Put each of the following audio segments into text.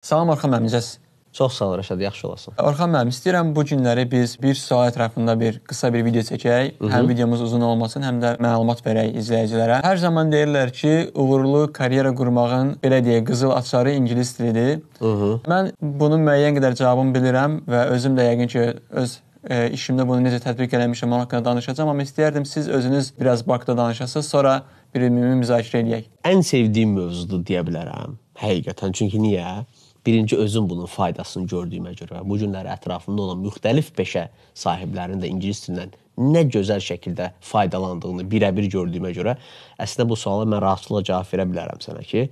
Salam Orxan müəllim, necəsiz? Çox sağ ol Rəşad, yaxşı olasan. Orxan müəllim, istəyirəm bu günləri biz bir sual ətrafında bir qısa bir video çəkək. Hı -hı. Həm videomuz uzun olmasın, həm də məlumat verək izləyicilərə. Hər zaman deyirlər ki, uğurlu karyera qurmağın belə deyə qızıl açarı ingilis dilidir. Hı -hı. Mən bunun müəyyən qədər cavabını bilirəm və özüm də yəqin ki, öz e, işimdə bunu necə tətbiq eləmişəm, onun haqqında danışacağam, amma istəyərdim siz özünüz biraz Bakıda danışasınız, sonra bir ümumi müzakirə eləyək. Ən sevdiyim mövzudur deyə bilərəm. Həqiqətən, çünki niyə? birinci özüm bunun faydasını gördüyümə görə və bu günləri ətrafımda olan müxtəlif peşə sahiblərinin də ingilis dilindən nə gözəl şəkildə faydalandığını birə-bir gördüyümə görə əslində bu suala mən rahatlıqla cavab verə bilərəm sənə ki,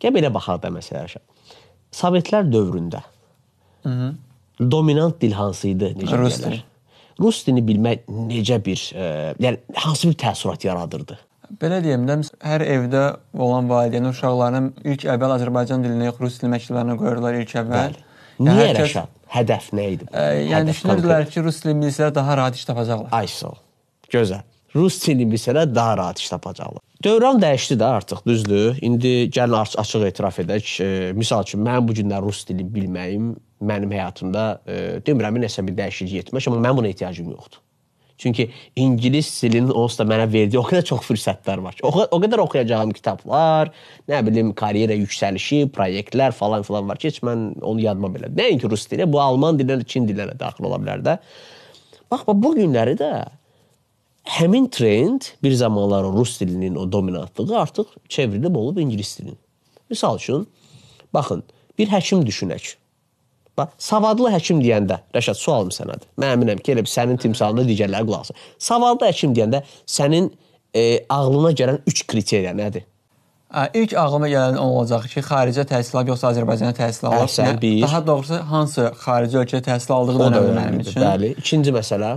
gəl belə baxaq da məsələyə. Sovetlər dövründə Hı -hı. dominant dil hansı idi? Necə Rus dili. Rus dilini bilmək necə bir, e, yəni hansı bir təəssürat yaradırdı? belə deyim də, hər evdə olan valideyn uşaqlarının ilk əvvəl Azərbaycan dilini yəni rus dil məktəblərinə qoyurlar ilk əvvəl. Yəni, Niyə hər Rəşad? Hədəf nə idi? Ə, yəni düşünürdülər ki, rus dilini bilsələr daha rahat iş tapacaqlar. Ay sağ ol. Gözəl. Rus dilini bilsələr daha rahat iş tapacaqlar. Dövran dəyişdi də artıq, düzdür? İndi gəlin açıq etiraf edək. E, misal üçün mənim bu günlər rus dilini bilməyim mənim həyatımda e, demirəm nəsə bir dəyişiklik etmək, amma mənim buna ehtiyacım yoxdur. Çünki ingilis dilinin onsuz da mənə verdiyi o qədər çox fürsətlər var ki, o, o qədər oxuyacağım kitablar, nə bilim, karyera yüksəlişi, proyektlər falan filan var ki, heç mən onu yadıma belə. Nəinki rus dili, bu alman dilinə, yəni çin dilinə daxil ola bilər də. Bax, bax bu günləri də həmin trend bir zamanlar o rus dilinin o dominantlığı artıq çevrilib olub ingilis dilinin. Məsəl üçün baxın, bir həkim düşünək. Bax, savadlı həkim deyəndə, Rəşad, sualım sənədir. Mən əminəm ki, elə bir sənin timsalında digərləri qulaq asır. Savadlı həkim deyəndə sənin e, ağlına gələn 3 kriteriya nədir? İlk ağlıma gələn olacaq ki, xaricə təhsil alıb yoxsa Azərbaycanda təhsil alıb? Əhsən, hə, bir. Daha doğrusu hansı xarici ölkədə təhsil aldığı da önəmlidir mənim üçün. Bəli. İkinci məsələ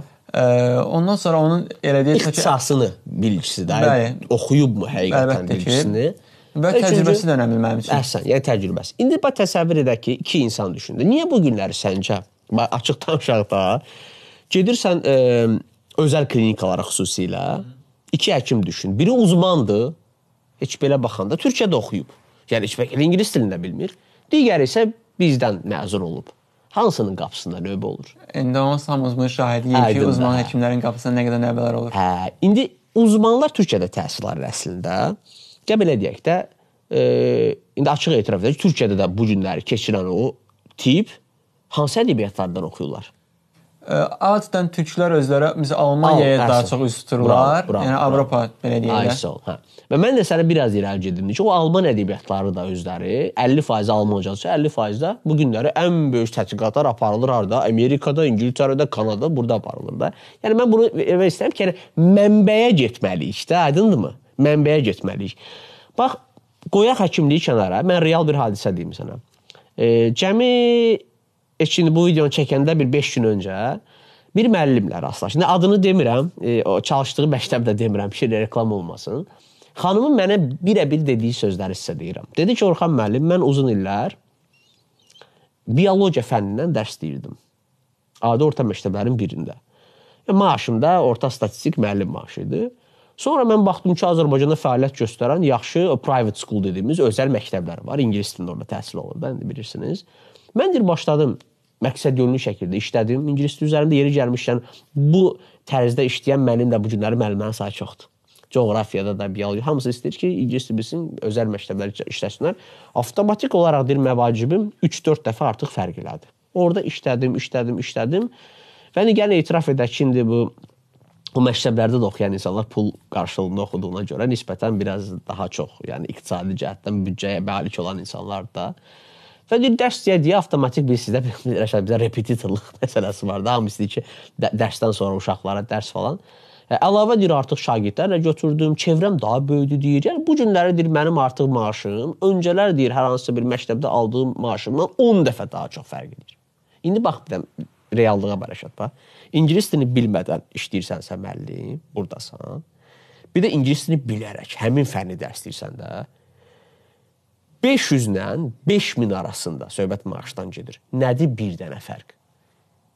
ondan sonra onun elədiyi ixtisasını bilgisi də oxuyubmu həqiqətən bilgisini? Ki, Və Üçüncü, təcrübəsi də önəmli mənim üçün. Əhsən, yəni təcrübəsi. İndi bax təsəvvür edək ki, iki insan düşündü. Niyə bu günləri səncə açıq danışaq da gedirsən ə, e, özəl klinikalara xüsusilə iki həkim düşün. Biri uzmandır, heç belə baxanda Türkiyədə oxuyub. Yəni heç belə ingilis dilində bilmir. Digəri isə bizdən məzun olub. Hansının qapısında növbə olur? İndi onun hamımızın şahidliyi ki, uzman həkimlərin qapısında nə qədər növbələr olur. Hə, indi uzmanlar Türkiyədə təhsil alır əslində. Hı Gəl belə deyək də, e, indi açıq etiraf edək, Türkiyədə də bu günləri keçirən o tip hansı ədəbiyyatlardan oxuyurlar? E, adətən türklər özləri biz Almaniyaya daha çox üz tuturlar. Bravo, bravo, yəni Avropa belə deyirlər. Hə. Və mən də sənə biraz irəli gedim ki, o Alman ədəbiyyatları da özləri 50% Almancadır, 50% də bu günləri ən böyük tədqiqatlar aparılır harda? Amerikada, İngiltərədə, Kanada, burada aparılır da. Yəni mən bunu e, demək istəyirəm ki, yəni mənbəyə getməliyik də, aydındırmı? mənbəyə getməliyik. Bax, qoyaq həkimliyi kənara. Mən real bir hadisə deyim sənə. E, cəmi Ekin bu videonu çəkəndə bir 5 gün öncə bir müəllimlə rastlaşdım. Adını demirəm, e, o çalışdığı məktəbdə demirəm, ki, reklam olmasın. Xanımın mənə birə-bir dediyi sözləri sizə deyirəm. Dedi ki, Orxan müəllim, mən uzun illər biologiya fənnindən dərs deyirdim. Adi orta məktəblərin birində. E, maaşım da orta statistik müəllim maaşı idi. Sonra mən baxdım ki, Azərbaycanda fəaliyyət göstərən yaxşı private school dediyimiz özəl məktəblər var. İngilis dilində orada təhsil olunur, bən bilirsiniz. Mən dir başladım məqsədyönlü şəkildə işlədim. İngilis dili üzərində yeri gəlmişkən bu tərzdə işləyən mənim də bu günləri müəllimənin sayı çoxdur. Coğrafiyada da, biologiyada hamısı istəyir ki, ingilis dili bilsin, özəl məktəblər işləsinlər. Avtomatik olaraq deyir məvacibim 3-4 dəfə artıq fərq elədi. Orda işlədim, işlədim, işlədim. Və yəni gəl etiraf edək ki, indi bu o məktəblərdə də oxuyan insanlar pul qarşılığında oxuduğuna görə nisbətən biraz daha çox, yəni iqtisadi cəhətdən büdcəyə malik olan insanlar da və bir dərs deyə deyə avtomatik bir sizdə Rəşad bizə repetitorluq məsələsi var da, hamı istəyir ki, dərsdən sonra uşaqlara dərs falan. E, əlavə deyir artıq şagirdlərlə götürdüm, çevrəm daha böyüdü deyir. Yəni bu günləri deyir mənim artıq maaşım öncələr deyir hər hansısa bir məktəbdə aldığım maaşımdan 10 dəfə daha çox fərq edir. İndi bax bilirəm reallığa bərəkət bax. İngilis dilini bilmədən işləyirsənsə müəllim, burdasan. Bir də ingilis dilini bilərək həmin fənni dərs deyirsən də 500-lə 5000 arasında söhbət maaşdan gedir. Nədir bir dənə fərq?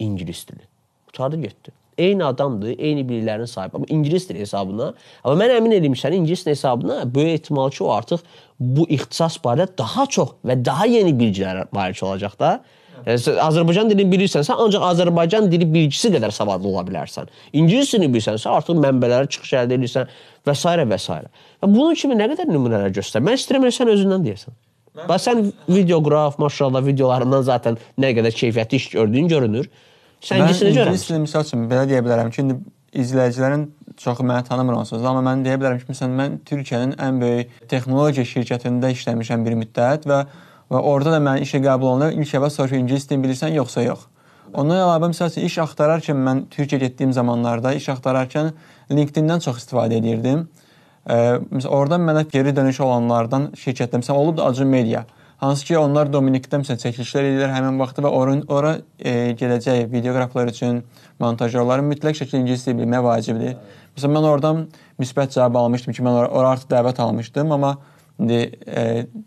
İngilis dili. Qutardı getdi. Eyni adamdır, eyni biliklərin sahibi, amma ingilis dili hesabına, amma mən əmin eləmişəm, ingilis dili hesabına böyük ehtimal ki, o artıq bu ixtisas barədə daha çox və daha yeni biliklərə malik olacaq da. Yəni, Azərbaycan dilini bilirsənsə, ancaq Azərbaycan dili bilgisi qədər savadlı ola bilərsən. İngilis dilini bilsənsə, artıq mənbələrə çıxış əldə edirsən və s. və s. Və bunun kimi nə qədər nümunələr göstər. Mən istəyirəm sən özündən deyəsən. Bax sən videoqraf, maşallah videolarından zatən nə qədər keyfiyyətli iş gördüyün görünür. Sən necə görürsən? İngilis dilini misal üçün belə deyə bilərəm ki, indi izləyicilərin çoxu məni tanımır onsuz, amma mən deyə bilərəm ki, məsələn mən Türkiyənin ən böyük texnologiya şirkətində işləmişəm bir müddət və Və orada da mən işə qəbul olanda ilk əvvəl soruşur ingilis dilini bilirsən yoxsa yox. Ondan əlavə məsəl üçün iş axtararkən mən Türkiyəyə getdiyim zamanlarda iş axtararkən LinkedIn-dən çox istifadə edirdim. E, məsələn, oradan mənə geri dönüş olanlardan şirkətdən məsələn olub da Acun Media. Hansı ki, onlar Dominikdə məsələn çəkilişlər edirlər həmin vaxtı və orun ora e, gələcək videoqraflar üçün montajyorların mütləq şəkildə ingilis dili bilmək vacibdir. Məsələn, mən oradan müsbət cavab almışdım ki, mən ora, ora artıq dəvət almışdım, amma İndi e,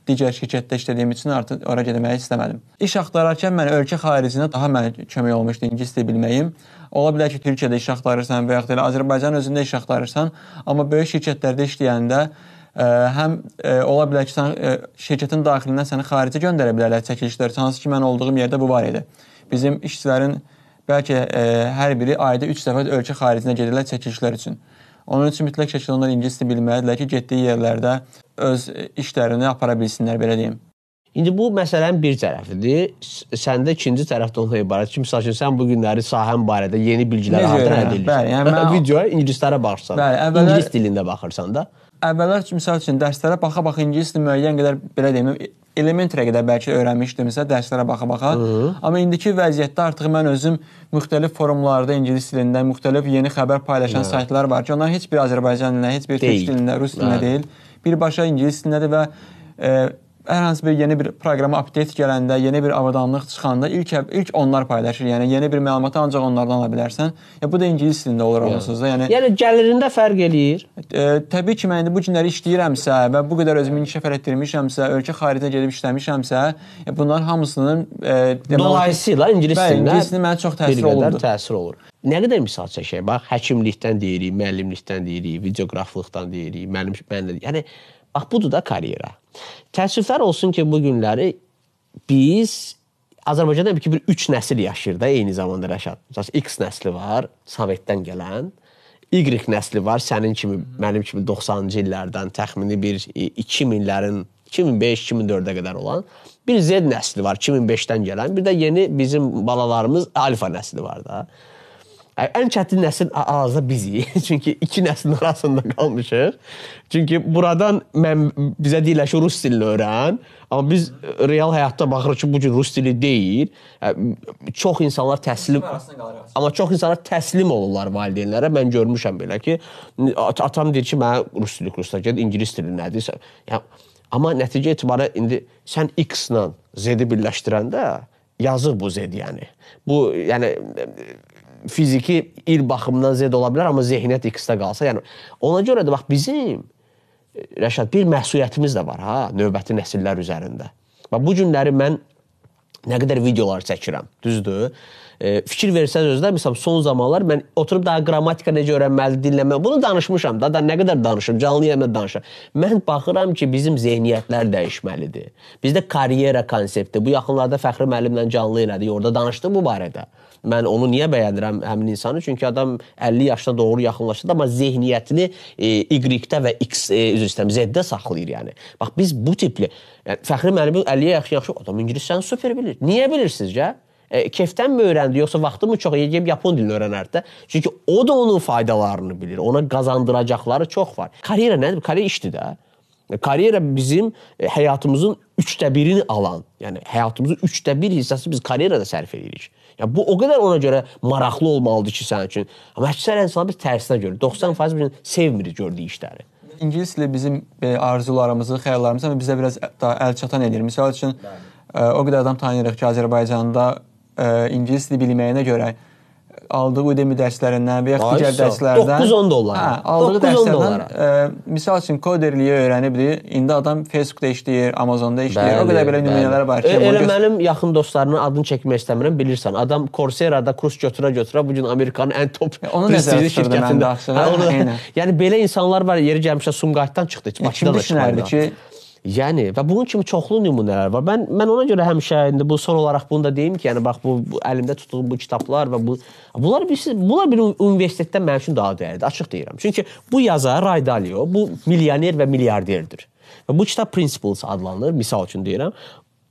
digər şirkətdə işlədiyim üçün artıq ora getməyi istəmədim. İş axtararkən mən ölkə xaricinə daha mənə kömək olmuşdu ingilis dili bilməyim. Ola bilər ki, Türkiyədə iş axtarırsan və yaxud da Azərbaycan özündə iş axtarırsan, amma böyük şirkətlərdə işləyəndə ə, e, həm ə, e, ola bilər ki, sən ə, e, şirkətin daxilindən səni xaricə göndərə bilərlər çəkilişlər. Hansı ki, mən olduğum yerdə bu var idi. Bizim işçilərin bəlkə ə, hər biri ayda 3 dəfə ölkə xaricinə gedirlər çəkilişlər üçün. Onun üçün mütləq şəkildə onlar ingiliscə bilməlidirlər ki, getdiyi yerlərdə öz işlərini apara bilsinlər, belə deyim. İndi bu məsələnin bir tərəfidir. Səndə ikinci tərəf də ondan ibarət ki, məsəl üçün sən bu günləri sahən barədə yeni bilgilər əldə edirsən. Bəli, yəni mən videoya ingilislərə baxırsan. Bəli, əvvələ, ingilis dilində baxırsan da əvvəllər ki, misal üçün dərslərə baxa-baxa ingilis dilini müəyyən qədər belə deyim, elementrə qədər bəlkə öyrənmişdimsə dərslərə baxa-baxa. Amma indiki vəziyyətdə artıq mən özüm müxtəlif forumlarda ingilis dilində müxtəlif yeni xəbər paylaşan Hı. Hə. saytlar var ki, onlar heç bir Azərbaycan dilində, heç bir türk dilində, rus dilində hə. deyil. Birbaşa ingilis dilindədir və e, hər hansı bir yeni bir proqrama update gələndə, yeni bir avadanlıq çıxanda ilk ilk onlar paylaşır. Yəni yeni bir məlumatı ancaq onlardan ala bilərsən. Ya bu da ingilis dilində olur onsuz da. Yəni Yəni gəlirində fərq eləyir. E, təbii ki, mən indi bu günləri işləyirəmsə və bu qədər özümü inkişaf elətdirmişəmsə, ölkə xaricinə gedib işləmişəmsə, e, bunların hamısının e, dolayısıyla ingilis dilində ingilis dili mənə çox təsir olur. Təsir olur. Nə qədər misal çəkək. Bax, həkimlikdən deyirik, müəllimlikdən deyirik, videoqraflıqdan deyirik, müəllim, mən də. Yəni Bax ah, budur da karyera. Təəssüflər olsun ki, bu günləri biz Azərbaycanda bir ki, bir 3 nəsil yaşayır da eyni zamanda Rəşad. Məsələn, X nəsli var, Sovetdən gələn, Y nəsli var, sənin kimi, mənim kimi 90-cı illərdən təxmini bir 2000-lərin 2005-2004-ə qədər olan, bir Z nəsli var, 2005-dən gələn, bir də yeni bizim balalarımız alfa nəsli var da ən çətin nəsil azı bizik. Çünki iki nəslin arasında qalmışıq. Çünki buradan mən bizə deyirlər ki, rus dilini öyrən, amma biz real həyatda baxırıq ki, bu gün rus dili deyil. Çox insanlar təslim amma çox insanlar təslim olurlar valideynlərə. Mən görmüşəm belə ki, atam deyir ki, mənə rus dili kursuna get, ingilis dili nədir? Yəni amma nəticə etibarı indi sən x-la z-i birləşdirəndə yazıq bu z yəni. Bu yəni fiziki il baxımından Z ola bilər, amma zehniyyət X-də qalsa, yəni ona görə də bax bizim e, Rəşad bir məsuliyyətimiz də var ha, növbəti nəsillər üzərində. Və bu günləri mən nə qədər videolar çəkirəm, düzdür? e, fikir versəz özdə, məsələn, son zamanlar mən oturub daha qrammatika necə öyrənməli, dinləmə, bunu danışmışam da, da nə qədər danışım, canlı yayımda danışıram. Mən baxıram ki, bizim zehniyyətlər dəyişməlidir. Bizdə karyera konsepti, bu yaxınlarda Fəxri müəllimlə canlı elədik, orada danışdım bu barədə. Mən onu niyə bəyənirəm həmin insanı? Çünki adam 50 yaşına doğru yaxınlaşdı, amma zehniyyətini e, Y-də və X, e, üzr istəyirəm, Z-də saxlayır yəni. Bax biz bu tipli yəni, Fəxri müəllimin 50-yə yaxşı-yaxşı adam ingiliscəni super bilir. Niyə bilirsiniz, gəl? e, kefdən mi öyrəndi yoxsa vaxtı mı çox yeyib yapon dilini öyrənərdi? Çünki o da onun faydalarını bilir. Ona qazandıracaqları çox var. Karyera nədir? Karyera işdir də. E, karyera bizim e, həyatımızın 3də 1-ini alan, yəni həyatımızın 3də 1 hissəsi biz karyerada sərf edirik. Yəni bu o qədər ona görə maraqlı olmalıdır ki, sənin üçün. Amma əksər insanlar biz tərsinə görür. 90% biz sevmirik gördüyü işləri. İngilis dili bizim e, arzularımızı, xəyallarımızı hə, bizə biraz daha əl çatan edir. Məsəl üçün o qədər adam tanıyırıq ki, Azərbaycanda ə, e, ingilis dili bilməyinə görə aldığı Udemy dərslərindən və ya digər so, dərslərdən 9-10 dollar. Hə, aldığı dərslərdən ə, e, misal üçün koderliyi öyrənibdi. İndi adam Facebookda işləyir, Amazonda işləyir. Bəli, o qədər belə nümunələr var ki, e, elə mənim yaxın dostlarımın adını çəkmək istəmirəm, bilirsən. Adam Coursera-da kurs götürə-götürə bu gün Amerikanın ən top e, prestijli şirkətində. Hə, yəni belə insanlar var, yeri gəlmişə Sumqayıtdan çıxdı, heç Bakıdan da çıxmadı. Ki, Yəni və bunun kimi çoxlu nümunələr var. Mən mən ona görə həmişə indi bu son olaraq bunu da deyim ki, yəni bax bu, bu əlimdə tutduğum bu kitablar və bu bunlar bir bunlar bir universitetdə mənim üçün daha dəyərlidir, açıq deyirəm. Çünki bu yazar Ray Dalio bu milyoner və milyarderdir. Və bu kitab Principles adlanır, misal üçün deyirəm.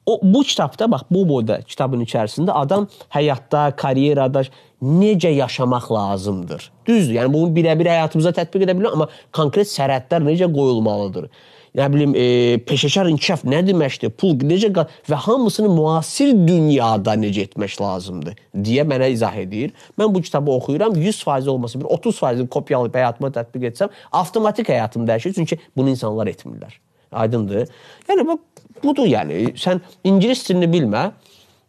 O bu kitabda bax bu boyda kitabın içərisində adam həyatda, karyerada necə yaşamaq lazımdır. Düzdür, yəni bunu birə-bir həyatımıza tətbiq edə bilərik, amma konkret sərhədlər necə qoyulmalıdır? nə bilim, e, peşəkar inkişaf nə deməkdir? Pul necə və hamısını müasir dünyada necə etmək lazımdır deyə mənə izah edir. Mən bu kitabı oxuyuram, 100% olmasa bir 30% kopyalayıb həyatıma tətbiq etsəm, avtomatik həyatım dəyişir, çünki bunu insanlar etmirlər. Aydındır? Yəni bu budur yəni. Sən ingilis dilini bilmə,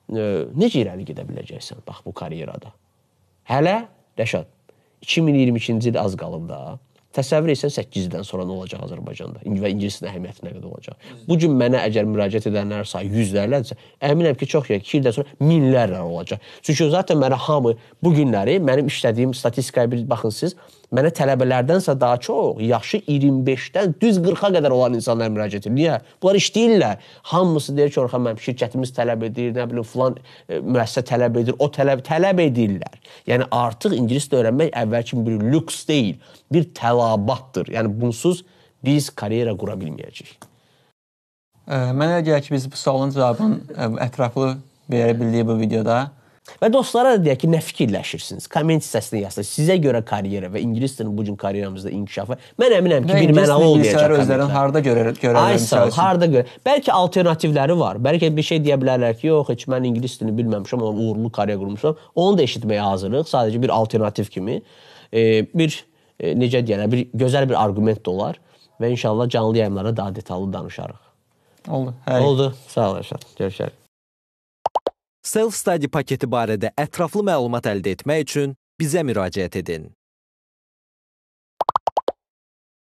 e, necə irəli gedə biləcəksən bax bu karyerada? Hələ Rəşad 2022-ci il az qalıb da. Təsəvvür etsən 8-dən sonra nə olacaq Azərbaycanda? Və ingilis dilinin əhəmiyyəti nə qədər olacaq? Bu gün mənə əgər müraciət edənlər sayı yüzlərlədirsə, əminəm ki, çox yer 2 ildən sonra minlərlə olacaq. Çünki zaten mənə hamı bu günləri mənim işlədiyim statistikaya bir baxın siz, Mənə tələbələrdənsə daha çox yaşı 25-dən düz 40-a qədər olan insanlar müraciət edir. Niyə? Bunlar işləyirlər. Hamısı deyir ki, Orxan mənim şirkətimiz tələb edir, nə bilim filan e, müəssisə tələb edir, o tələb tələb edirlər. Yəni artıq ingilis dilini öyrənmək əvvəl kimi bir lüks deyil, bir tələbatdır. Yəni bunsuz biz karyera qura bilməyəcəyik. Mənə elə gəlir ki, biz bu sualın cavabını ətraflı verə bildik bu videoda. Və dostlara da deyək ki, nə fikirləşirsiniz? Komment hissəsini yazsın. Sizə görə karyera və ingilis dilinin bu gün karyeramızda inkişafı mən əminəm ki, bir mənalı olmayacaq. Özlərini harda görə görərlər? Ay harda görə? Bəlkə alternativləri var. Bəlkə bir şey deyə bilərlər ki, yox, heç mən ingilis dilini bilməmişəm, amma uğurlu karyera qurmuşam. Onu da eşitməyə hazırıq, sadəcə bir alternativ kimi. E, bir e, necə deyirlər, bir gözəl bir arqument də olar və inşallah canlı yayımlarda daha detallı danışarıq. Oldu. Hey. Oldu. Sağ ol Əşad. Görüşərik. Self-study paketi barədə ətraflı məlumat əldə etmək üçün bizə müraciət edin.